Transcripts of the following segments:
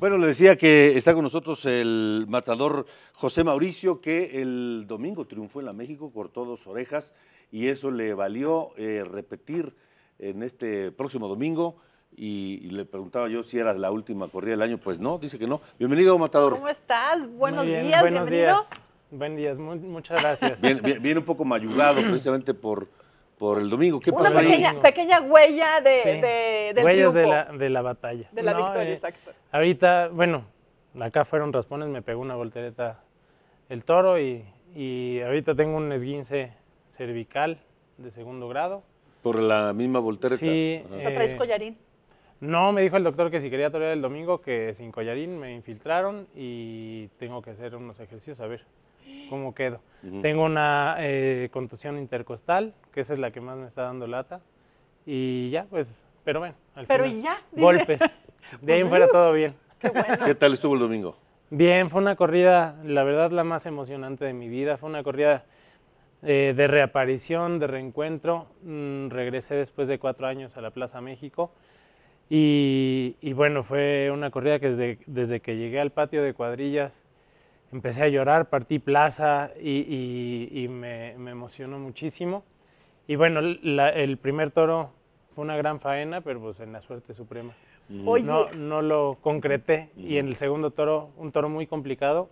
Bueno, le decía que está con nosotros el matador José Mauricio, que el domingo triunfó en la México, cortó dos orejas y eso le valió eh, repetir en este próximo domingo. Y, le preguntaba yo si era la última corrida del año, pues no, dice que no. Bienvenido, matador. ¿Cómo estás? Buenos días, bienvenido. Buen muchas gracias. viene un poco mayugado precisamente por por el domingo. ¿Qué Una pequeña, pequeña huella de, Huellas de la, de la, batalla. De la victoria, eh, exacto. Ahorita, bueno, acá fueron raspones, me pegó una voltereta el toro y, ahorita tengo un esguince cervical de segundo grado. ¿Por la misma voltereta? Sí. Eh, traes collarín? No, me dijo el doctor que si quería torear el domingo, que sin collarín me infiltraron y tengo que hacer unos ejercicios a ver cómo quedo. Tengo una eh, contusión intercostal, que esa es la que más me está dando lata. Y ya, pues, pero bueno, al pero ya, golpes. De ahí fuera todo bien. Qué, tal estuvo el domingo? Bien, fue una corrida, la verdad, la más emocionante de mi vida. Fue una corrida eh, de reaparición, de reencuentro. Mm, regresé después de cuatro años a la Plaza México. Y, bueno, fue una corrida que desde, que llegué al patio de cuadrillas empecé a llorar, partí plaza y, me, emocionó muchísimo. Y bueno, el primer toro fue una gran faena, pero pues en la suerte suprema. Mm. No, no lo concreté y en el mm. segundo toro, un toro muy complicado,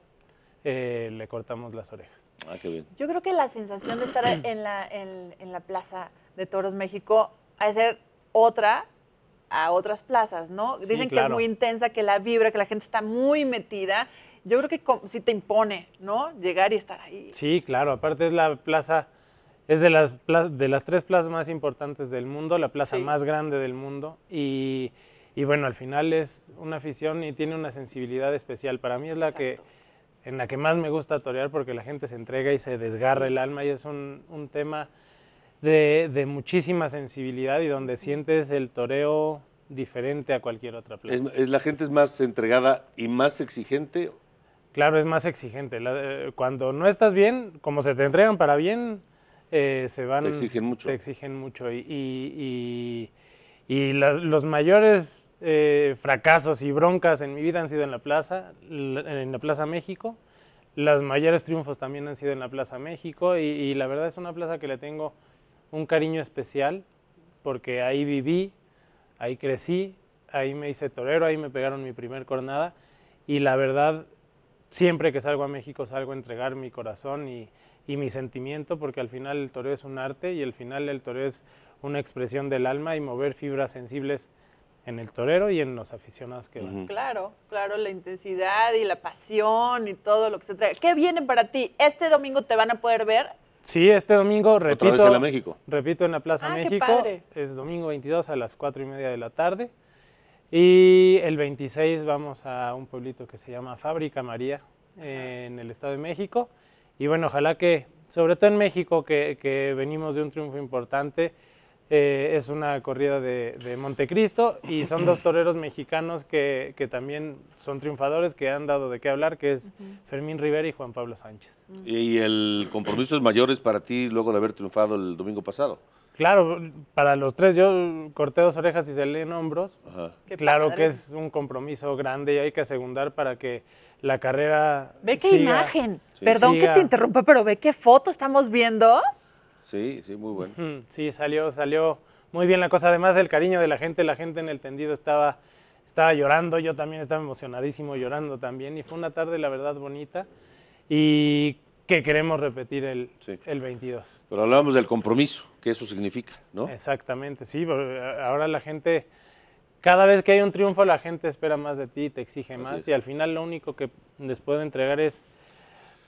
eh, le cortamos las orejas. Ah, Yo creo que la sensación de estar en la, la Plaza de Toros México ha de ser otra a otras plazas, ¿no? Dicen que es muy intensa, que la vibra, que la gente está muy metida. Yo creo que sí te impone, ¿no? Llegar y estar ahí. Sí, claro, aparte es la plaza, es de las, de las tres plazas más importantes del mundo, la plaza más grande del mundo. Y, bueno, al final es una afición y tiene una sensibilidad especial. Para mí es la que en la que más me gusta torear porque la gente se entrega y se desgarra el alma y es un, un tema de, muchísima sensibilidad y donde sientes el toreo diferente a cualquier otra plaza. ¿Es, ¿La gente es más entregada y más exigente? Claro, es más exigente. Eh, cuando no estás bien, como se te entregan para bien, eh, se van... Te exigen mucho. Te exigen mucho. Y, y, los mayores eh, fracasos y broncas en mi vida han sido en la plaza, en la Plaza México. Los mayores triunfos también han sido en la Plaza México y, y la verdad es una plaza que le tengo un cariño especial porque ahí viví, ahí crecí, ahí me hice torero, ahí me pegaron mi primer cornada y la verdad siempre que salgo a México salgo a entregar mi corazón y, mi sentimiento porque al final el torero es un arte y al final el toreo es una expresión del alma y mover fibras sensibles en el torero y en los aficionados que van. Claro, claro, la intensidad y la pasión y todo lo que se trae. ¿Qué viene para ti? Este domingo te van a poder ver Sí, este domingo, repito. en la Repito, en la Plaza ah, México. Es domingo 22 a las 4 y media de la tarde. Y el 26 vamos a un pueblito que se llama Fábrica María, en el Estado de México. Y bueno, ojalá que, sobre todo en México, que, que venimos de un triunfo importante, eh, es una corrida de, Montecristo y son dos toreros mexicanos que, también son triunfadores, que han dado de qué hablar, que es Fermín Rivera y Juan Pablo Sánchez. ¿Y el compromiso es mayores para ti luego de haber triunfado el domingo pasado? Claro, para los tres, yo corté dos orejas y se leen hombros. Claro que es un compromiso grande y hay que segundar para que la carrera. Ve qué imagen. Perdón que te interrumpa, pero ve qué foto estamos viendo. Sí, sí, muy bueno. Sí, salió, salió muy bien la cosa. Además, el cariño de la gente, la gente en el tendido estaba, estaba llorando, yo también estaba emocionadísimo llorando también. Y fue una tarde, la verdad, bonita. Y que queremos repetir el, 22. Pero hablábamos del compromiso, que eso significa, ¿no? Exactamente, sí. Eh, ahora la gente, cada vez que hay un triunfo, la gente espera más de ti, te exige más. Y al final lo único que les puedo entregar es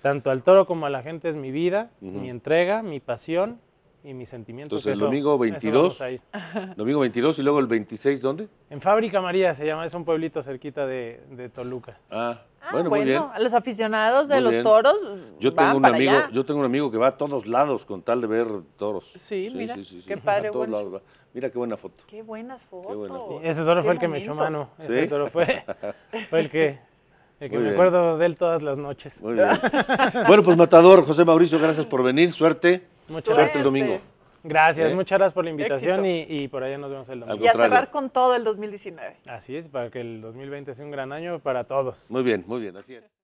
tanto al toro como a la gente es mi vida, mi entrega, mi pasión y mis sentimientos. Entonces, el domingo 22, domingo 22 y luego el 26, ¿dónde? En Fábrica María se llama, es un pueblito cerquita de, Toluca. Ah, ah, bueno, muy bien. A los aficionados de los toros. Yo tengo, un amigo, yo tengo un amigo que va a todos lados con tal de ver toros. Sí, mira, qué padre. Mira qué buena foto. Qué buenas fotos. ese toro fue el que me echó mano. Ese toro fue, fue el que que me acuerdo de él todas las noches. Muy bien. bueno, pues Matador, José Mauricio, gracias por venir. Suerte. Muchas Suerte el domingo. Gracias, ¿Eh? muchas gracias por la invitación y, y, por allá nos vemos el domingo. Y a cerrar con todo el 2019. Así es, para que el 2020 sea un gran año para todos. Muy bien, muy bien, así es.